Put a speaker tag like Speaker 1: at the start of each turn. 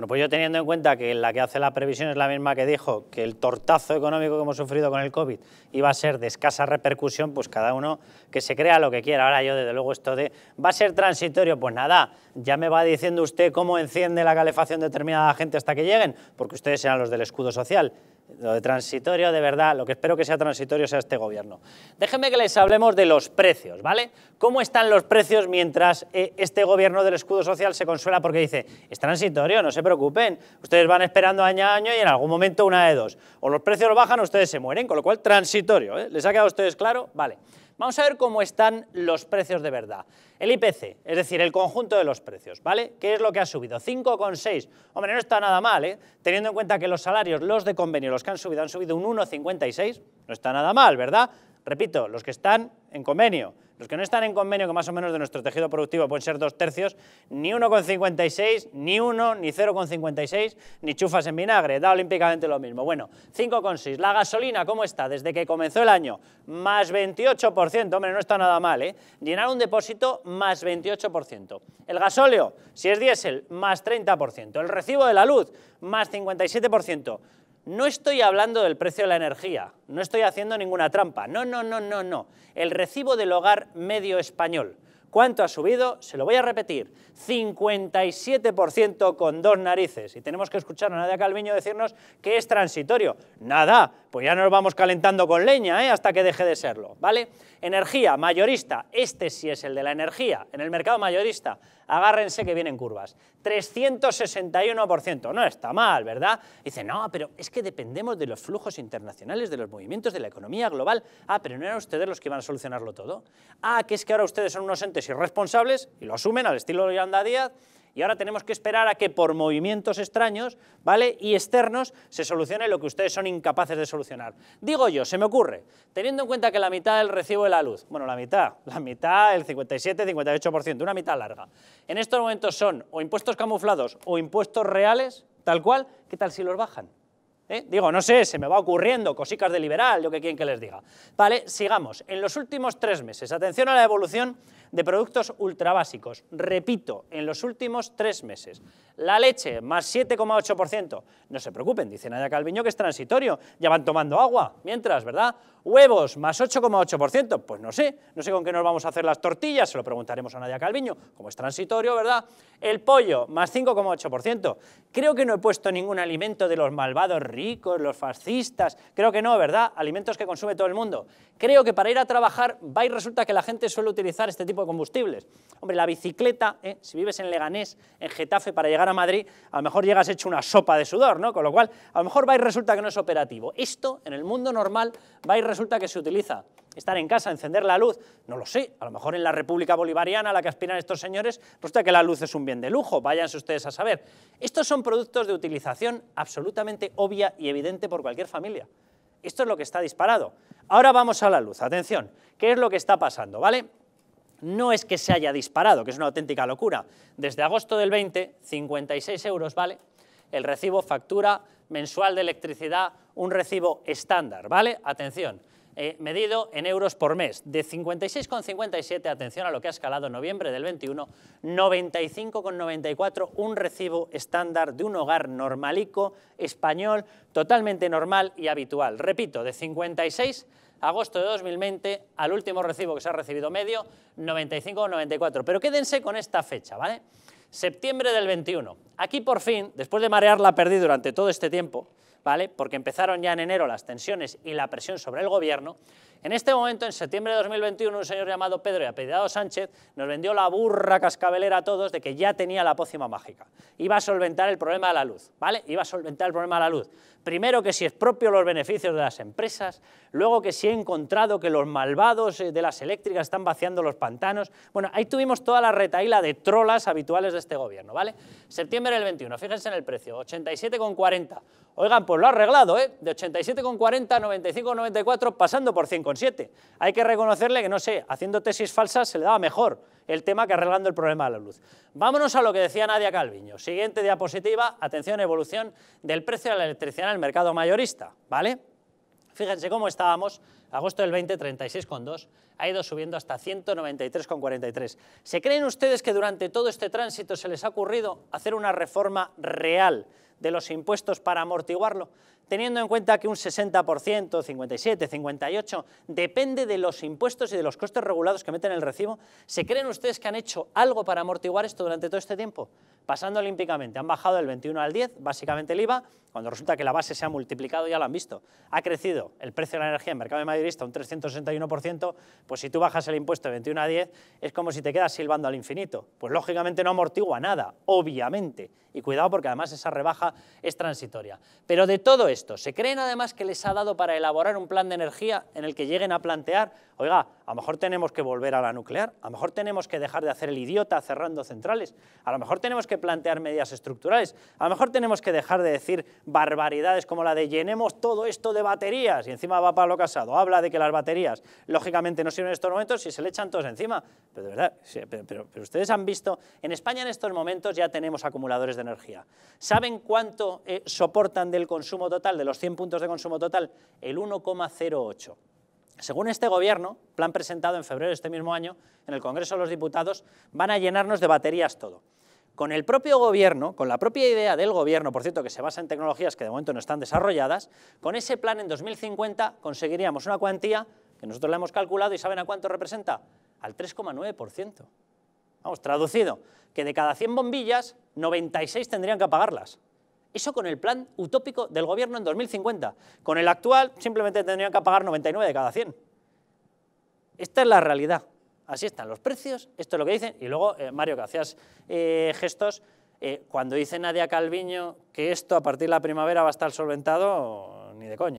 Speaker 1: Bueno, pues yo teniendo en cuenta que la que hace la previsión es la misma que dijo que el tortazo económico que hemos sufrido con el COVID iba a ser de escasa repercusión, pues cada uno que se crea lo que quiera. Ahora yo, desde luego, esto de va a ser transitorio, pues nada, ya me va diciendo usted cómo enciende la calefacción determinada gente hasta que lleguen, porque ustedes serán los del escudo social. Lo de transitorio, de verdad, lo que espero que sea transitorio sea este gobierno. Déjenme que les hablemos de los precios, ¿vale? ¿Cómo están los precios mientras eh, este gobierno del escudo social se consuela porque dice, es transitorio, no se preocupen, ustedes van esperando año a año y en algún momento una de dos. O los precios bajan o ustedes se mueren, con lo cual transitorio, ¿eh? ¿Les ha quedado a ustedes claro? Vale. Vamos a ver cómo están los precios de verdad. El IPC, es decir, el conjunto de los precios, ¿vale? ¿Qué es lo que ha subido? 5,6. Hombre, no está nada mal, ¿eh? Teniendo en cuenta que los salarios, los de convenio, los que han subido, han subido un 1,56, no está nada mal, ¿verdad? Repito, los que están en convenio los que no están en convenio, que más o menos de nuestro tejido productivo pueden ser dos tercios, ni 1,56, ni 1, ni 0,56, ni chufas en vinagre, da olímpicamente lo mismo. Bueno, 5,6. La gasolina, ¿cómo está? Desde que comenzó el año, más 28%, hombre, no está nada mal, ¿eh? Llenar un depósito, más 28%. El gasóleo, si es diésel, más 30%. El recibo de la luz, más 57%. No estoy hablando del precio de la energía, no estoy haciendo ninguna trampa. No, no, no, no, no. El recibo del hogar medio español. ¿Cuánto ha subido? Se lo voy a repetir. 57% con dos narices. Y tenemos que escuchar a Nadia Calviño decirnos que es transitorio. Nada, pues ya nos vamos calentando con leña ¿eh? hasta que deje de serlo, ¿vale? Energía, mayorista, este sí es el de la energía, en el mercado mayorista, agárrense que vienen curvas, 361%, no está mal, ¿verdad? Dice, no, pero es que dependemos de los flujos internacionales, de los movimientos de la economía global, ah, pero no eran ustedes los que iban a solucionarlo todo, ah, que es que ahora ustedes son unos entes irresponsables y lo asumen al estilo de Yolanda Díaz, y ahora tenemos que esperar a que por movimientos extraños ¿vale? y externos se solucione lo que ustedes son incapaces de solucionar. Digo yo, se me ocurre, teniendo en cuenta que la mitad del recibo de la luz, bueno, la mitad, la mitad, el 57-58%, una mitad larga, en estos momentos son o impuestos camuflados o impuestos reales, tal cual, ¿qué tal si los bajan? ¿Eh? Digo, no sé, se me va ocurriendo cosicas de liberal, yo que quieren que les diga. Vale, sigamos. En los últimos tres meses, atención a la evolución de productos ultrabásicos. Repito, en los últimos tres meses. La leche, más 7,8%. No se preocupen, dice Nadia Calviño que es transitorio. Ya van tomando agua, mientras, ¿verdad? Huevos, más 8,8%. Pues no sé, no sé con qué nos vamos a hacer las tortillas, se lo preguntaremos a Nadia Calviño, como es transitorio, ¿verdad? El pollo, más 5,8%. Creo que no he puesto ningún alimento de los malvados ríos ricos, los fascistas. Creo que no, ¿verdad? Alimentos que consume todo el mundo. Creo que para ir a trabajar va y resulta que la gente suele utilizar este tipo de combustibles. Hombre, la bicicleta, ¿eh? si vives en Leganés, en Getafe, para llegar a Madrid, a lo mejor llegas hecho una sopa de sudor, ¿no? Con lo cual, a lo mejor va y resulta que no es operativo. Esto, en el mundo normal, va y resulta que se utiliza estar en casa, encender la luz, no lo sé, a lo mejor en la República Bolivariana a la que aspiran estos señores, resulta que la luz es un bien de lujo, váyanse ustedes a saber. Estos son productos de utilización absolutamente obvia y evidente por cualquier familia. Esto es lo que está disparado. Ahora vamos a la luz, atención, ¿qué es lo que está pasando? ¿Vale? No es que se haya disparado, que es una auténtica locura. Desde agosto del 20, 56 euros, ¿vale? El recibo factura mensual de electricidad, un recibo estándar, ¿vale? Atención, eh, medido en euros por mes, de 56,57, atención a lo que ha escalado noviembre del 21, 95,94, un recibo estándar de un hogar normalico, español, totalmente normal y habitual. Repito, de 56 agosto de 2020 al último recibo que se ha recibido medio, 95,94. Pero quédense con esta fecha, ¿vale? Septiembre del 21. Aquí por fin, después de marear la perdí durante todo este tiempo, ¿vale? porque empezaron ya en enero las tensiones y la presión sobre el gobierno, en este momento, en septiembre de 2021, un señor llamado Pedro y apellidado Sánchez nos vendió la burra cascabelera a todos de que ya tenía la pócima mágica. Iba a solventar el problema de la luz, ¿vale? Iba a solventar el problema de la luz. Primero que si es propio los beneficios de las empresas, luego que si he encontrado que los malvados eh, de las eléctricas están vaciando los pantanos. Bueno, ahí tuvimos toda la retaíla de trolas habituales de este gobierno, ¿vale? Septiembre del 21, fíjense en el precio, 87,40. Oigan, pues lo ha arreglado, ¿eh? De 87,40 a 95,94 pasando por 100,7. Hay que reconocerle que, no sé, haciendo tesis falsas se le daba mejor el tema que arreglando el problema de la luz. Vámonos a lo que decía Nadia Calviño. Siguiente diapositiva, atención, evolución del precio de la electricidad en el mercado mayorista, ¿vale? Fíjense cómo estábamos, agosto del 20, 36,2, ha ido subiendo hasta 193,43. ¿Se creen ustedes que durante todo este tránsito se les ha ocurrido hacer una reforma real de los impuestos para amortiguarlo? teniendo en cuenta que un 60%, 57, 58, depende de los impuestos y de los costes regulados que meten el recibo, ¿se creen ustedes que han hecho algo para amortiguar esto durante todo este tiempo? Pasando olímpicamente, han bajado del 21 al 10, básicamente el IVA, cuando resulta que la base se ha multiplicado, ya lo han visto. Ha crecido el precio de la energía en mercado de mayorista un 361%, pues si tú bajas el impuesto de 21 a 10, es como si te quedas silbando al infinito. Pues lógicamente no amortigua nada, obviamente y cuidado porque además esa rebaja es transitoria. Pero de todo esto, se creen además que les ha dado para elaborar un plan de energía en el que lleguen a plantear, oiga, a lo mejor tenemos que volver a la nuclear, a lo mejor tenemos que dejar de hacer el idiota cerrando centrales, a lo mejor tenemos que plantear medidas estructurales, a lo mejor tenemos que dejar de decir barbaridades como la de llenemos todo esto de baterías y encima va Pablo Casado, habla de que las baterías lógicamente no sirven en estos momentos y se le echan todos encima. Pero de verdad, pero, ustedes han visto, en España en estos momentos ya tenemos acumuladores de energía. ¿Saben cuánto eh, soportan del consumo total, de los 100 puntos de consumo total? El 1,08. Según este gobierno, plan presentado en febrero de este mismo año en el Congreso de los Diputados, van a llenarnos de baterías todo. Con el propio gobierno, con la propia idea del gobierno, por cierto, que se basa en tecnologías que de momento no están desarrolladas, con ese plan en 2050 conseguiríamos una cuantía que nosotros la hemos calculado y ¿saben a cuánto representa? Al 3,9%. Vamos, traducido, que de cada 100 bombillas, 96 tendrían que apagarlas. Eso con el plan utópico del gobierno en 2050. Con el actual simplemente tendrían que apagar 99 de cada 100. Esta es la realidad. Así están los precios, esto es lo que dicen. Y luego, eh, Mario, que hacías eh, gestos, eh, cuando dice Nadia Calviño que esto a partir de la primavera va a estar solventado, ni de coña.